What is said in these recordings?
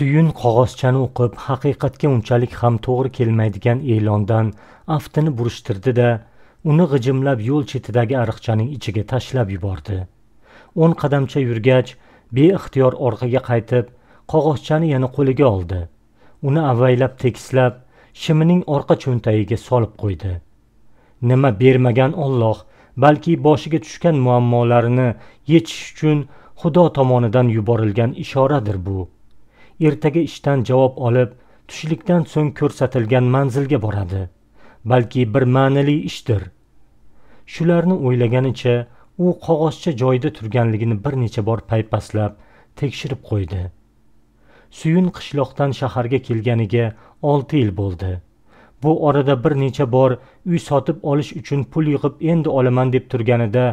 suyun qog'ozchani o'qib haqiqatga unchalik ham to'g'ri kelmaydigan e'londan aftini burishtirdi da uni g'ijimlab yo'l chetidagi ariqchaning ichiga tashlab yubordi o'n qadamcha yurgach beixtiyor orqaga qaytib qog'ozchani yana qo'liga oldi uni avaylab tekislab shimining orqa cho'ntagiga solib qo'ydi nima bermagan olloh balki boshiga tushgan muammolarini yechish uchun xudo tomonidan yuborilgan ishoradir bu ertaga ishdan javob olib tushlikdan so'ng ko'rsatilgan manzilga boradi balki bir ma'nili ishdir shularni o'ylaganicha u qog'ozcha joyida turganligini bir necha bor paypaslab tekshirib qo'ydi suyun qishloqdan shaharga kelganiga olti yil bo'ldi bu orada bir necha bor uy sotib olish uchun pul yig'ib endi olaman deb turganida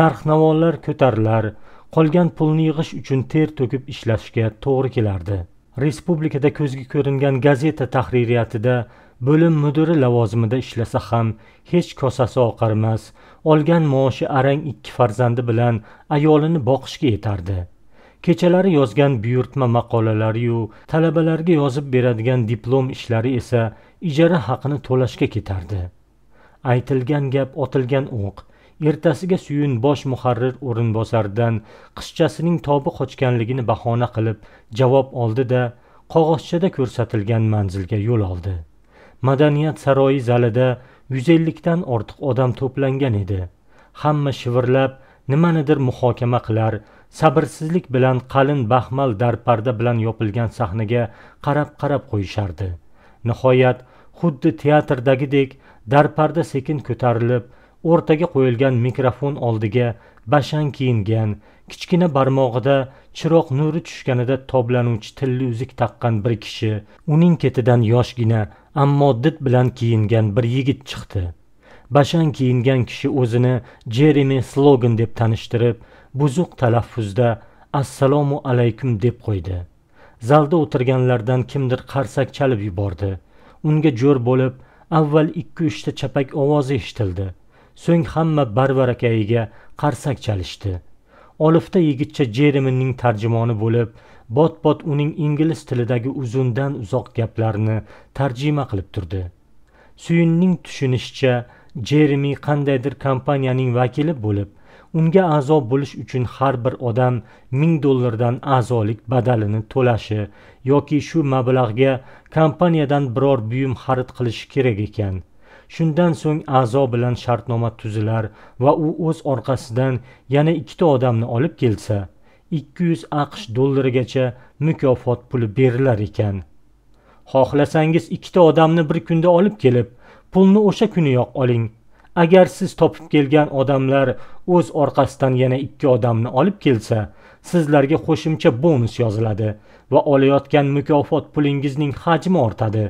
narx navolar ko'tarilar qolgan pulni yig'ish uchun ter to'kib ishlashga to'g'ri kelardi respublikada ko'zga ko'ringan gazeta tahririyatida bo'lim mudiri lavozimida ishlasa ham hech kosasi oqarmas olgan maoshi arang ikki farzandi bilan ayolini boqishga yetardi kechalari yozgan buyurtma maqolalariyu talabalarga yozib beradigan diplom ishlari esa ijara haqini to'lashga ketardi aytilgan gap otilgan o'q ertasiga suyun bosh muharrir o'rinbosaridan qizchasining tobi qochganligini bahona qilib javob oldi da qog'ozchada ko'rsatilgan manzilga yo'l oldi madaniyat saroyi zalida yuz ellikdan ortiq odam to'plangan edi hamma shivirlab nimanidir muhokama qilar sabrsizlik bilan qalin baxmal darparda bilan yopilgan sahnaga qarab qarab qo'yishardi nihoyat xuddi teatrdagidek darparda sekin ko'tarilib o'rtaga qo'yilgan mikrofon oldiga bashang kiyingan kichkina barmog'ida chiroq nuri tushganida toblanuvchi tilli uzuk taqqan bir kishi uning ketidan yoshgina ammo did bilan kiyingan bir yigit chiqdi bashang kiyingan kishi o'zini jeremi slogan deb tanishtirib buzuq talaffuzda assalomu alaykum deb qo'ydi zalda o'tirganlardan kimdir qarsak chalib yubordi unga jo'r bo'lib avval ikki uchta chapak ovozi eshitildi so'ng hamma barvarakayiga qarsak chalishdi olifta yigitcha jeriminning tarjimoni bo'lib bot bot uning ingliz tilidagi uzundan uzoq gaplarni tarjima qilib turdi suyunning tushunishicha jeremi qandaydir kompaniyaning vakili bo'lib unga a'zo bo'lish uchun har bir odam ming dollardan a'zolik badalini to'lashi yoki shu mablag'ga kompaniyadan biror buyum xarid qilishi kerak ekan shundan so'ng a'zo bilan shartnoma tuzilar va u o'z orqasidan yana ikkita odamni olib kelsa ikki yuz aqsh dollarigacha mukofot puli berilar ekan xohlasangiz ikkita odamni bir kunda olib kelib pulni o'sha kuniyoq oling agar siz topib kelgan odamlar o'z orqasidan yana ikki odamni olib kelsa sizlarga qo'shimcha bonus yoziladi va olayotgan mukofot pulingizning hajmi ortadi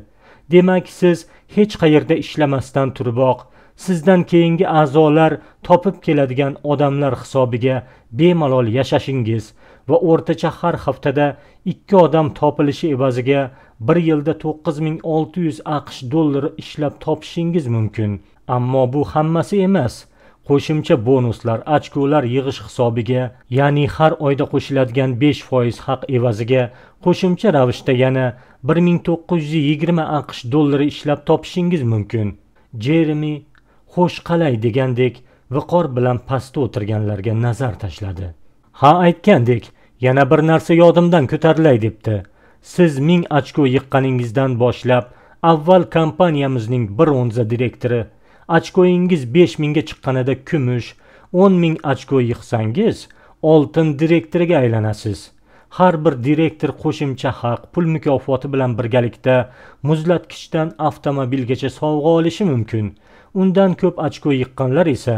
demak siz hech qayerda ishlamasdan turiboq sizdan keyingi a'zolar topib keladigan odamlar hisobiga bemalol yashashingiz va o'rtacha har haftada ikki odam topilishi evaziga bir yilda to'qqiz ming olti yuz aqsh dollari ishlab topishingiz mumkin ammo bu hammasi emas qo'shimcha bonuslar ochkolar yig'ish hisobiga ya'ni har oyda qo'shiladigan 5 foiz haq evaziga qo'shimcha ravishda yana 1920 aqsh dollari ishlab topishingiz mumkin jeremi xo'sh qalay degandek viqor bilan pastda o'tirganlarga nazar tashladi ha aytgandek yana bir narsa yodimdan ko'tarilay debdi siz 1000 ochko yiqqaningizdan boshlab avval kompaniyamizning o'nza direktori ochkoyingiz besh mingga chiqqanida kumush o'n ming ochko yig'sangiz oltin direktoriga aylanasiz har bir direktor qo'shimcha haq pul mukofoti bilan birgalikda muzlatkichdan avtomobilgacha sovg'a olishi mumkin undan ko'p ochko yiqqanlar esa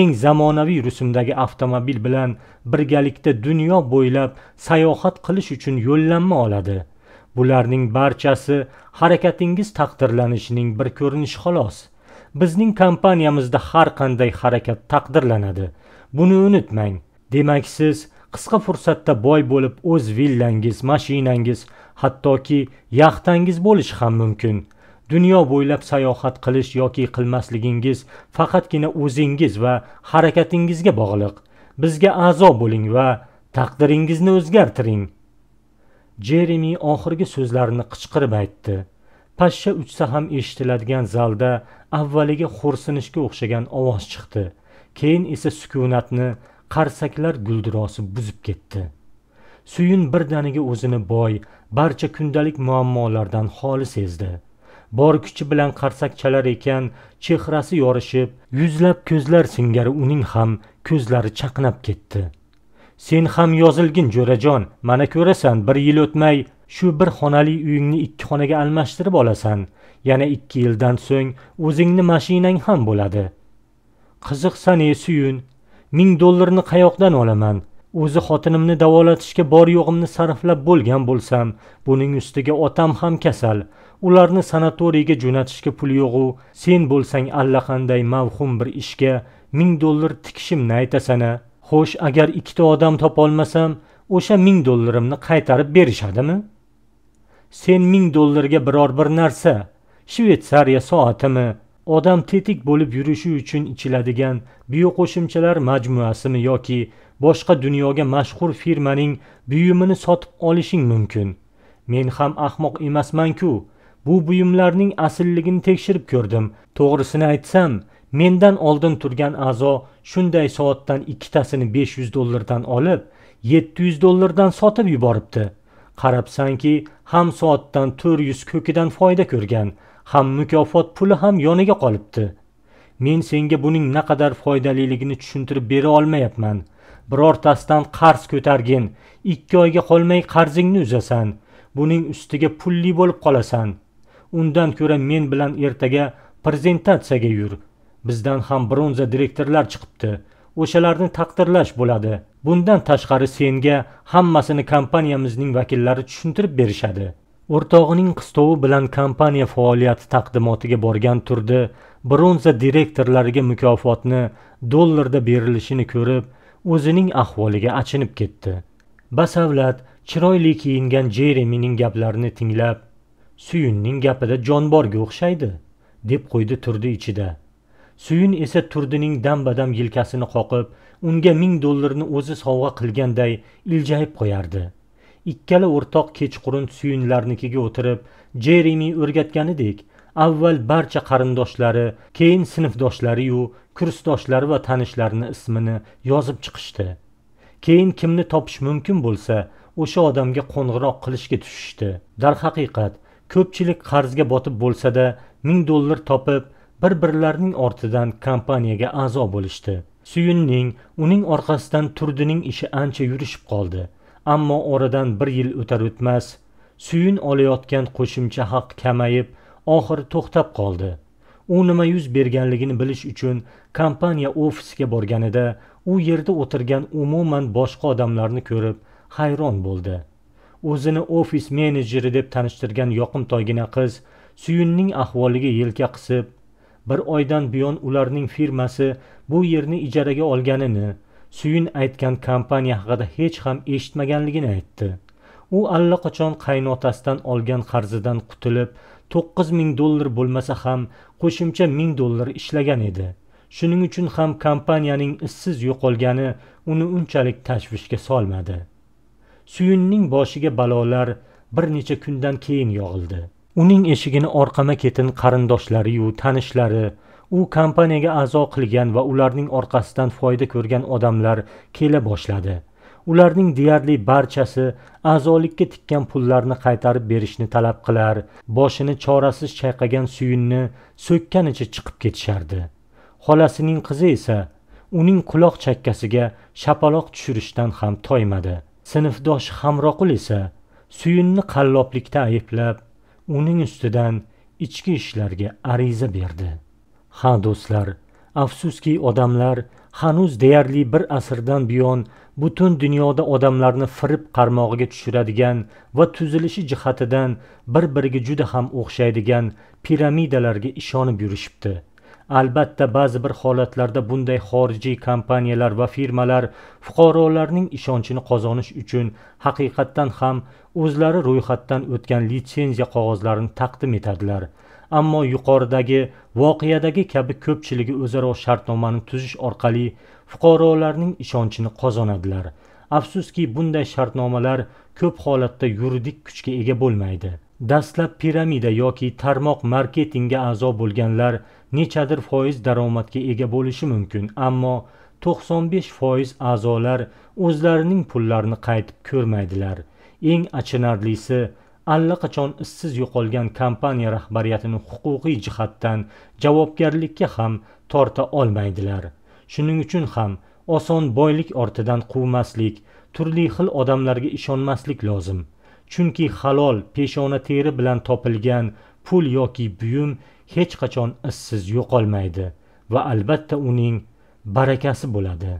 eng zamonaviy rusumdagi avtomobil bilan birgalikda dunyo bo'ylab sayohat qilish uchun yo'llanma oladi bularning barchasi harakatingiz taqdirlanishining bir ko'rinishi xolos bizning kompaniyamizda har qanday harakat taqdirlanadi buni unutmang demak siz qisqa fursatda boy bo'lib o'z villangiz mashinangiz hattoki yaxtangiz bo'lishi ham mumkin dunyo bo'ylab sayohat qilish yoki qilmasligingiz faqatgina o'zingiz va harakatingizga bog'liq bizga a'zo bo'ling va taqdiringizni o'zgartiring jeremi oxirgi so'zlarini qichqirib aytdi pashsha uchsa ham eshitiladigan zalda avvaliga xo'rsinishga o'xshagan ovoz chiqdi keyin esa sukunatni qarsaklar guldurosi buzib ketdi suyun birdaniga o'zini boy barcha kundalik muammolardan xoli sezdi bor kuchi bilan qarsak chalar ekan chehrasi yorishib yuzlab ko'zlar singari uning ham ko'zlari chaqnab ketdi sen ham yozilgin jo'rajon mana ko'rasan bir yil o'tmay shu bir xonali uyingni ikki xonaga almashtirib olasan yana ikki yildan so'ng o'zingni mashinang ham bo'ladi qiziqsan e suyun ming dollarni qayoqdan olaman o'zi xotinimni davolatishga bor yo'g'imni sarflab bo'lgan bo'lsam buning ustiga otam ham kasal ularni sanatoriyga jo'natishga pul yo'g'u sen bo'lsang allaqanday mavhum bir ishga ming dollar tikishimni aytasana a xo'sh agar ikkita odam topolmasam o'sha ming dollarimni qaytarib berishadimi sen ming dollarga biror bir narsa shvetsariya soatimi odam tetik bo'lib yurishi uchun ichiladigan bioqo'shimchalar majmuasimi yoki boshqa dunyoga mashhur firmaning buyumini sotib olishing mumkin men ham ahmoq emasmanku bu buyumlarning aslligini tekshirib ko'rdim to'g'risini aytsam mendan oldin turgan a'zo shunday soatdan ikkitasini besh yuz dollardan olib yetti yuz dollardan sotib yuboribdi qarabsanki ham soatdan to'rt yuz ko'kidan foyda ko'rgan ham mukofot puli ham yoniga qolibdi men senga buning naqadar foydaliligini tushuntirib bera olmayapman birortasidan qarz ko'targin ikki oyga qolmay qarzingni uzasan buning ustiga pulli bo'lib qolasan undan ko'ra men bilan ertaga prezentatsiyaga yur bizdan ham bronza direktorlar chiqibdi o'shalarni taqdirlash bo'ladi bundan tashqari senga hammasini kompaniyamizning vakillari tushuntirib berishadi o'rtog'ining qistovi bilan kompaniya faoliyati taqdimotiga borgan turdi bronza direktorlariga mukofotni dollarda berilishini ko'rib o'zining ahvoliga achinib ketdi basavlat chiroyli kiyingan Jeremyning gaplarini tinglab suyunning gapida jon borga o'xshaydi deb qo'ydi turdi ichida suyun esa turdining dam badam yelkasini qoqib unga ming dollarni o'zi sovg'a qilganday iljayib qo'yardi ikkala o'rtoq kechqurun suyunlarnikiga o'tirib jeremi o'rgatganidek avval barcha qarindoshlari keyin sinfdoshlariyu kursdoshlari va tanishlarini ismini yozib chiqishdi keyin kimni topish mumkin bo'lsa o'sha odamga qo'ng'iroq qilishga tushishdi darhaqiqat ko'pchilik qarzga botib bo'lsada ming dollar topib bir birlarining ortidan kompaniyaga a'zo bo'lishdi suyunning uning orqasidan turdining ishi ancha yurishib qoldi ammo oradan bir yil o'tar o'tmas suyun olayotgan qo'shimcha haq kamayib oxiri to'xtab qoldi u nima yuz berganligini bilish uchun kompaniya ofisiga borganida u yerda o'tirgan umuman boshqa odamlarni ko'rib hayron bo'ldi o'zini ofis menejeri deb tanishtirgan yoqimtoygina qiz suyunning ahvoliga yelka qisib bir oydan buyon ularning firmasi bu yerni ijaraga olganini suyun aytgan kompaniya haqida hech ham eshitmaganligini aytdi u allaqachon qaynotasidan olgan qarzidan qutulib to'qqiz ming dollar bo'lmasa ham qo'shimcha ming dollar ishlagan edi shuning uchun ham kompaniyaning izsiz yo'qolgani uni unchalik tashvishga solmadi suyunning boshiga balolar bir necha kundan keyin yog'ildi uning eshigini orqama ketin qarindoshlariyu tanishlari u kompaniyaga a'zo qilgan va ularning orqasidan foyda ko'rgan odamlar kela boshladi ularning deyarli barchasi a'zolikka tikkan pullarni qaytarib berishni talab qilar boshini chorasiz chayqagan suyunni so'kkanicha chiqib ketishardi xolasining qizi esa uning quloq chakkasiga shapaloq tushirishdan ham toymadi sinfdosh hamroqul esa suyunni qalloblikda ayblab uning ustidan ichki ishlarga ariza berdi ha do'stlar afsuski odamlar hanuz deyarli bir asrdan buyon butun dunyoda odamlarni firib qarmog'iga tushiradigan va tuzilishi jihatidan bir biriga juda ham o'xshaydigan piramidalarga ishonib yurishibdi albatta ba'zi bir holatlarda bunday xorijiy kompaniyalar va firmalar fuqarolarning ishonchini qozonish uchun haqiqatdan ham o'zlari ro'yxatdan o'tgan litsenziya qog'ozlarini taqdim etadilar ammo yuqoridagi voqeadagi kabi ko'pchiligi o'zaro shartnomani tuzish orqali fuqarolarning ishonchini qozonadilar afsuski bunday shartnomalar ko'p holatda yuridik kuchga ega bo'lmaydi dastlab piramida yoki tarmoq marketingga a'zo bo'lganlar nechadir foiz daromadga ega bo'lishi mumkin ammo 95 foiz a'zolar o'zlarining pullarini qaytib ko'rmaydilar eng achinarlisi allaqachon izsiz yo'qolgan kompaniya rahbariyatini huquqiy jihatdan javobgarlikka ham torta olmaydilar shuning uchun ham oson boylik ortidan quvmaslik turli xil odamlarga ishonmaslik lozim chunki halol peshona teri bilan topilgan pul yoki buyum hech qachon izsiz yo'qolmaydi va albatta uning barakasi bo'ladi